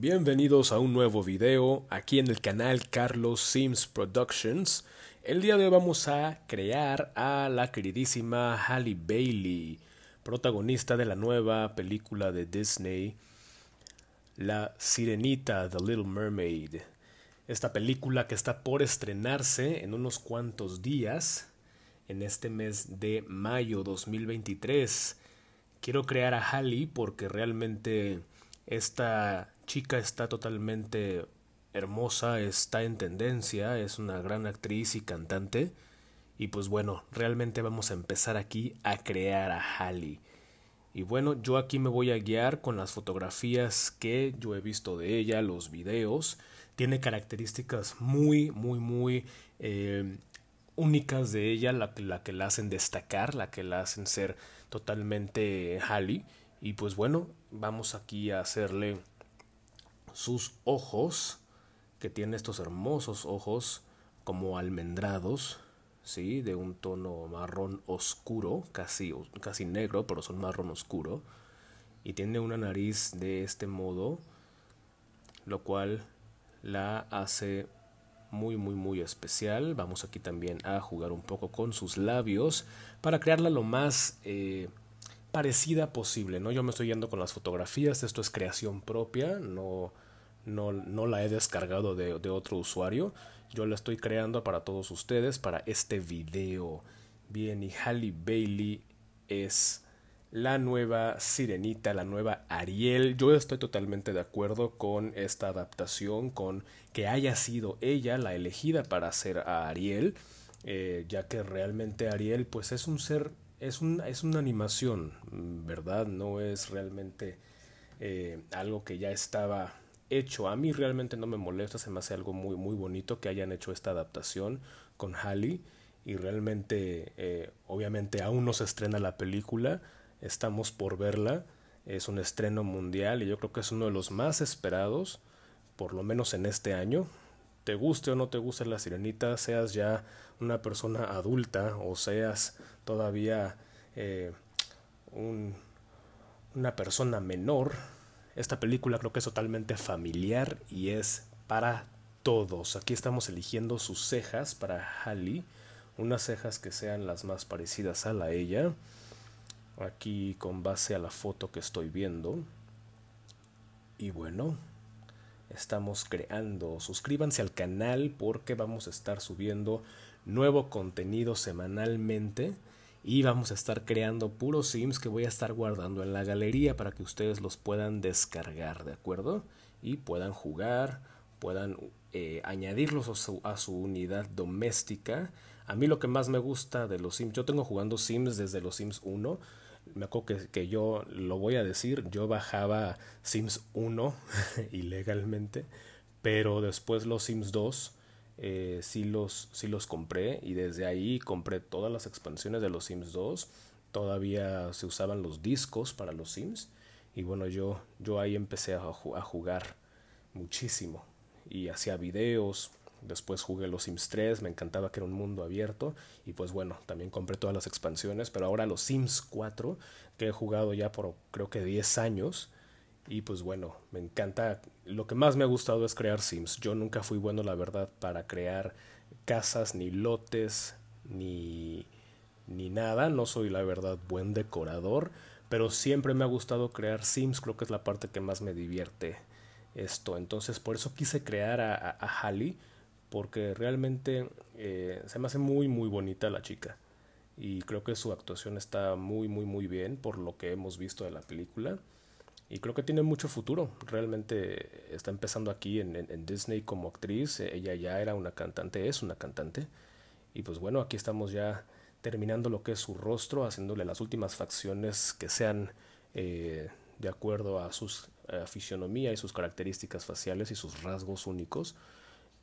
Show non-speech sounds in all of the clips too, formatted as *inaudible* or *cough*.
Bienvenidos a un nuevo video aquí en el canal Carlos Sims Productions. El día de hoy vamos a crear a la queridísima Halle Bailey, protagonista de la nueva película de Disney, La Sirenita, The Little Mermaid. Esta película que está por estrenarse en unos cuantos días, en este mes de mayo 2023. Quiero crear a Halle porque realmente esta chica está totalmente hermosa, está en tendencia, es una gran actriz y cantante. Y pues bueno, realmente vamos a empezar aquí a crear a Halle Y bueno, yo aquí me voy a guiar con las fotografías que yo he visto de ella, los videos. Tiene características muy, muy, muy eh, únicas de ella, la, que la hacen destacar, la que la hacen ser totalmente Halle Y pues bueno, vamos aquí a hacerle sus ojos, que tiene estos hermosos ojos como almendrados, ¿sí? De un tono marrón oscuro, casi, casi negro, pero son marrón oscuro. Y tiene una nariz de este modo, lo cual la hace muy muy muy especial. Vamos aquí también a jugar un poco con sus labios para crearla lo más eh, parecida posible. ¿no? Yo me estoy yendo con las fotografías, esto es creación propia, no no, la he descargado de, otro usuario. Yo la estoy creando para todos ustedes, para este video. Bien, y Halle Bailey es la nueva Sirenita, la nueva Ariel. Yo estoy totalmente de acuerdo con esta adaptación, con que haya sido ella la elegida para ser a Ariel, eh, ya que realmente Ariel pues es un ser, es, es una animación, ¿verdad? No es realmente eh, algo que ya estaba hecho. A mí realmente no me molesta, se me hace algo muy, muy bonito que hayan hecho esta adaptación con Halley. Y realmente, eh, obviamente, aún no se estrena la película, estamos por verla. Es un estreno mundial y yo creo que es uno de los más esperados, por lo menos en este año. Te guste o no te guste la sirenita, seas ya una persona adulta o seas todavía eh, una persona menor, esta película creo que es totalmente familiar y es para todos. Aquí estamos eligiendo sus cejas para Halle, unas cejas que sean las más parecidas a la ella. Aquí con base a la foto que estoy viendo. Y bueno, estamos creando. Suscríbanse al canal porque vamos a estar subiendo nuevo contenido semanalmente y vamos a estar creando puros sims que voy a estar guardando en la galería para que ustedes los puedan descargar, ¿de acuerdo? Y puedan jugar, puedan eh, añadirlos a su, unidad doméstica. A mí lo que más me gusta de los sims, yo tengo jugando sims desde los sims 1. Me acuerdo que, que yo lo voy a decir, yo bajaba Sims 1 *laughs* ilegalmente, pero después los Sims 2 eh, si los, los compré y desde ahí compré todas las expansiones de los Sims 2. Todavía se usaban los discos para los Sims. Y bueno, yo, yo ahí empecé a, a jugar muchísimo. Y hacía videos, Después jugué los Sims 3, me encantaba que era un mundo abierto. Y pues bueno, también compré todas las expansiones. Pero ahora los Sims 4, que he jugado ya por creo que 10 años, y pues bueno, me encanta. Lo que más me ha gustado es crear Sims. Yo nunca fui bueno, la verdad, para crear casas, ni lotes, ni, ni nada. No soy, la verdad, buen decorador. Pero siempre me ha gustado crear Sims. Creo que es la parte que más me divierte esto. Entonces, por eso quise crear a, a, Porque realmente eh, se me hace muy, muy bonita la chica. Y creo que su actuación está muy, muy, muy bien por lo que hemos visto de la película. Y creo que tiene mucho futuro. Realmente está empezando aquí en, Disney como actriz. E, ella ya era una cantante, es una cantante. Y pues bueno, aquí estamos ya terminando lo que es su rostro, haciéndole las últimas facciones que sean eh, de acuerdo a sus eh, fisonomía y sus características faciales y sus rasgos únicos,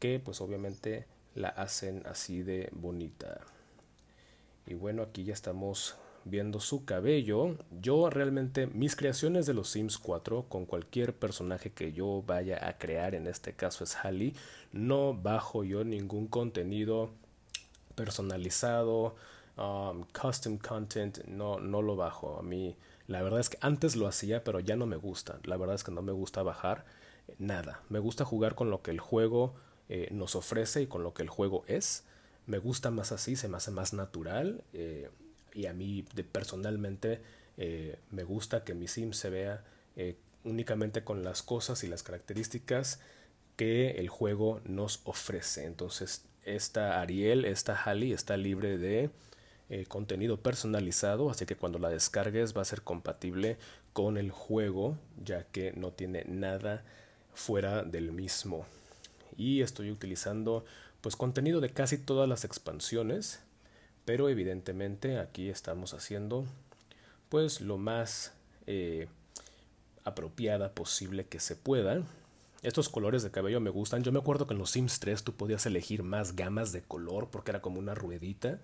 que pues obviamente la hacen así de bonita. Y bueno, aquí ya estamos viendo su cabello, yo realmente mis creaciones de los Sims 4 con cualquier personaje que yo vaya a crear, en este caso es Halley, no bajo yo ningún contenido personalizado, um, custom content, no, no lo bajo. A mí, la verdad es que antes lo hacía, pero ya no me gusta. La verdad es que no me gusta bajar eh, nada. Me gusta jugar con lo que el juego eh, nos ofrece y con lo que el juego es. Me gusta más así, se me hace más natural. Eh, y a mí personalmente eh, me gusta que mi sim se vea eh, únicamente con las cosas y las características que el juego nos ofrece. Entonces, esta Ariel, esta Halley está libre de eh, contenido personalizado, así que cuando la descargues va a ser compatible con el juego, ya que no tiene nada fuera del mismo. Y estoy utilizando pues contenido de casi todas las expansiones, pero evidentemente aquí estamos haciendo pues lo más eh, apropiada posible que se pueda. Estos colores de cabello me gustan. Yo me acuerdo que en los Sims 3 tú podías elegir más gamas de color porque era como una ruedita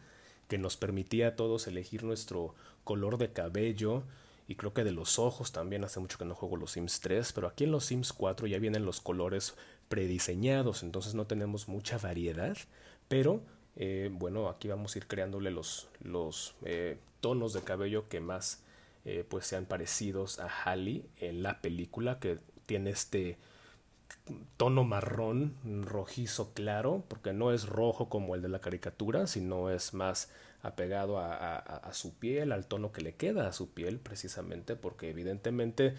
que nos permitía a todos elegir nuestro color de cabello y creo que de los ojos también. Hace mucho que no juego los Sims 3, pero aquí en los Sims 4 ya vienen los colores prediseñados, entonces no tenemos mucha variedad, pero eh, bueno, aquí vamos a ir creándole los, eh, tonos de cabello que más eh, pues sean parecidos a Halle en la película, que tiene este tono marrón, rojizo claro, porque no es rojo como el de la caricatura, sino es más apegado a su piel, al tono que le queda a su piel, precisamente porque evidentemente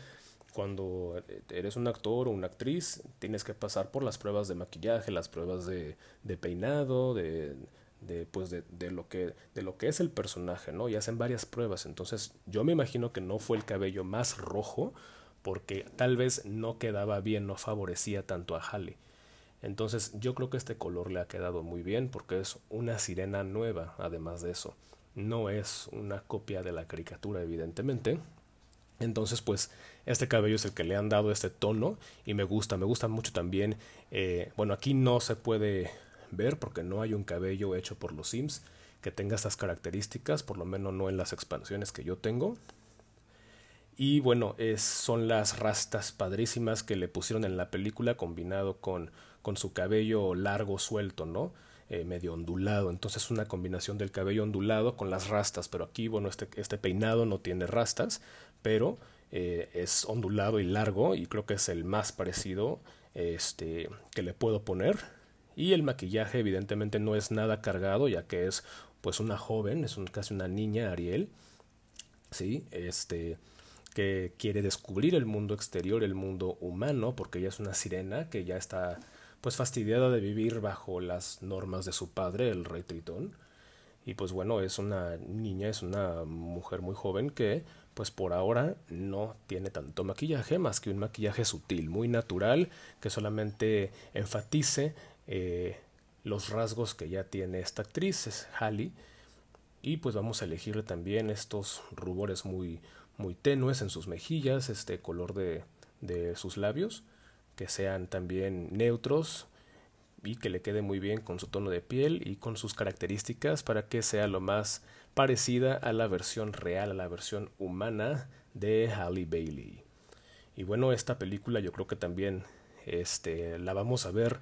cuando eh, eres un actor o una actriz, tienes que pasar por las pruebas de maquillaje, las pruebas de, peinado, de, de, pues de, lo que, es el personaje, ¿no? Y hacen varias pruebas. Entonces, yo me imagino que no fue el cabello más rojo, porque tal vez no quedaba bien, no favorecía tanto a Halle, Entonces, yo creo que este color le ha quedado muy bien, porque es una sirena nueva, además de eso. No es una copia de la caricatura, evidentemente, entonces, pues este cabello es el que le han dado este tono y me gusta, me gusta mucho también. Eh, bueno, aquí no se puede ver porque no hay un cabello hecho por los Sims que tenga estas características, por lo menos no en las expansiones que yo tengo. Y bueno, es, son las rastas padrísimas que le pusieron en la película combinado con, con su cabello largo suelto, ¿no? Eh, medio ondulado. Entonces una combinación del cabello ondulado con las rastas. Pero aquí, bueno, este, este peinado no tiene rastas, pero eh, es ondulado y largo y creo que es el más parecido este, que le puedo poner. Y el maquillaje evidentemente no es nada cargado ya que es pues una joven, es un, casi una niña Ariel, ¿sí? Este, que quiere descubrir el mundo exterior, el mundo humano, porque ella es una sirena que ya está pues fastidiada de vivir bajo las normas de su padre, el rey Tritón. Y pues bueno, es una niña, es una mujer muy joven que pues por ahora no tiene tanto maquillaje, más que un maquillaje sutil, muy natural, que solamente enfatice eh, los rasgos que ya tiene esta actriz, es Halle. Y pues vamos a elegirle también estos rubores muy, muy tenues en sus mejillas, este color de, de sus labios, que sean también neutros y que le quede muy bien con su tono de piel y con sus características para que sea lo más parecida a la versión real, a la versión humana de Halle Bailey. Y bueno, esta película yo creo que también este, la vamos a ver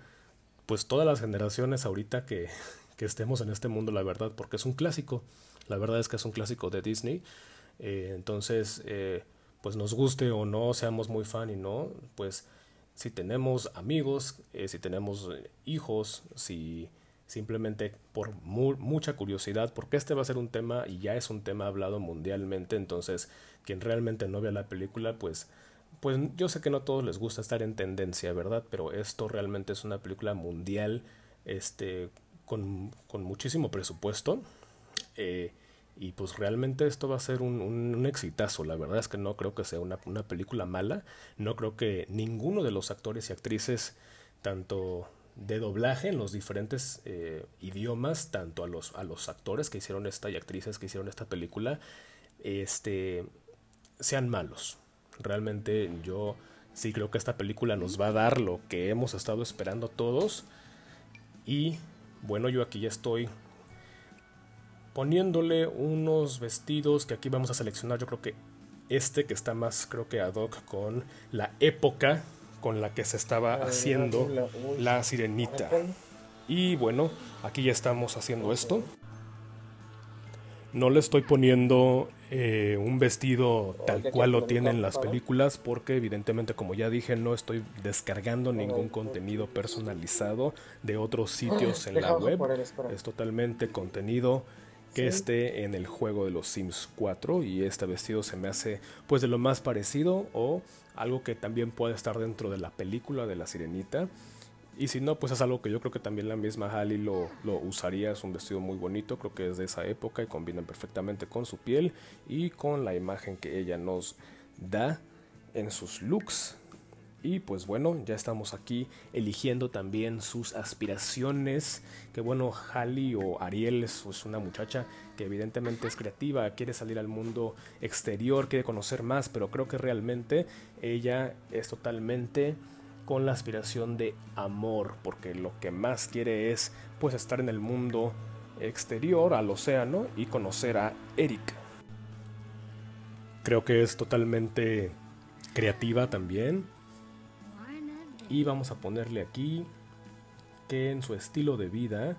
pues todas las generaciones ahorita que, que estemos en este mundo, la verdad, porque es un clásico. La verdad es que es un clásico de Disney. Eh, entonces, eh, pues nos guste o no, seamos muy fan y no, pues si tenemos amigos, eh, si tenemos hijos, si simplemente por mucha curiosidad, porque este va a ser un tema y ya es un tema hablado mundialmente, entonces quien realmente no vea la película, pues, pues yo sé que no a todos les gusta estar en tendencia, ¿verdad? Pero esto realmente es una película mundial, este, con, muchísimo presupuesto. Eh, y pues realmente esto va a ser un, exitazo. La verdad es que no creo que sea una película mala. No creo que ninguno de los actores y actrices, tanto de doblaje en los diferentes eh, idiomas, tanto a los, a los actores que hicieron esta y actrices que hicieron esta película, este, sean malos. Realmente yo sí creo que esta película nos va a dar lo que hemos estado esperando todos. Y bueno, yo aquí ya estoy poniéndole unos vestidos que aquí vamos a seleccionar. Yo creo que este que está más, creo que ad hoc con la época con la que se estaba ah, haciendo la sirenita. Ah, y bueno, aquí ya estamos haciendo esto. No le estoy poniendo eh, un vestido tal cual lo tienen las películas porque evidentemente como ya dije no estoy descargando ningún contenido personalizado de otros sitios en la web. Es totalmente contenido que esté en el juego de los Sims 4 y este vestido se me hace pues de lo más parecido o algo que también puede estar dentro de la película de la sirenita. Y si no, pues es algo que yo creo que también la misma Halle lo, lo, usaría. Es un vestido muy bonito, creo que es de esa época y combina perfectamente con su piel y con la imagen que ella nos da en sus looks. Y pues bueno, ya estamos aquí eligiendo también sus aspiraciones. Que bueno, Halley o Ariel es, es una muchacha que evidentemente es creativa, quiere salir al mundo exterior, quiere conocer más, pero creo que realmente ella es totalmente con la aspiración de amor, porque lo que más quiere es pues estar en el mundo exterior, al océano y conocer a Eric. Creo que es totalmente creativa también y vamos a ponerle aquí que en su estilo de vida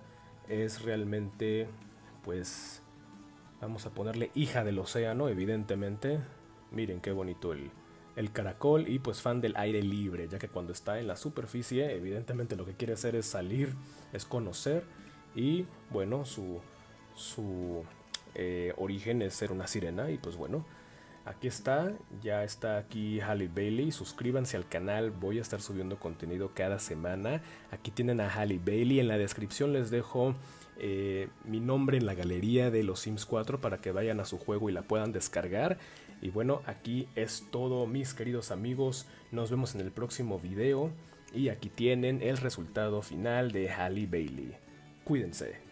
es realmente, pues, vamos a ponerle hija del océano, evidentemente. Miren qué bonito el, el caracol y pues fan del aire libre, ya que cuando está en la superficie, evidentemente lo que quiere hacer es salir, es conocer y bueno, su, su eh, origen es ser una sirena y pues bueno, Aquí está, ya está aquí Halle Bailey. Suscríbanse al canal, voy a estar subiendo contenido cada semana. Aquí tienen a Halle Bailey. En la descripción les dejo eh, mi nombre en la galería de los Sims 4 para que vayan a su juego y la puedan descargar. Y bueno, aquí es todo, mis queridos amigos. Nos vemos en el próximo video. Y aquí tienen el resultado final de Halle Bailey. Cuídense.